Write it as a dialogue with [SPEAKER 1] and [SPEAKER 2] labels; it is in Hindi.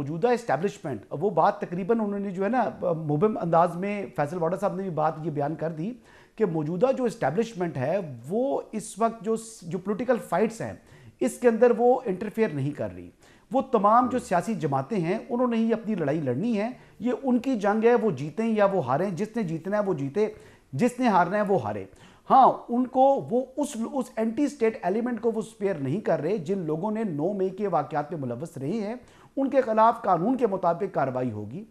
[SPEAKER 1] मौजूदा इस्टेब्लिशमेंट वो बात तकरीबन उन्होंने जो है ना मुबम अंदाज में फैसल वाडा साहब ने भी बात ये बयान कर दी कि मौजूदा जो इस्टेब्लिशमेंट है वो इस वक्त जो जो पोलिटिकल फाइट्स हैं इसके अंदर वो इंटरफेयर नहीं कर रही वो तमाम जो सियासी जमातें हैं उन्होंने ही अपनी लड़ाई लड़नी है ये उनकी जंग है वो जीतें या वो हारें जिसने जीतना है वो जीते जिसने हारना है वो हारे हाँ उनको वो उस उस एंटी स्टेट एलिमेंट को वो स्पेयर नहीं कर रहे जिन लोगों ने नौ मई के वाक्यात में मुलवस रही है उनके खिलाफ कानून के मुताबिक कार्रवाई होगी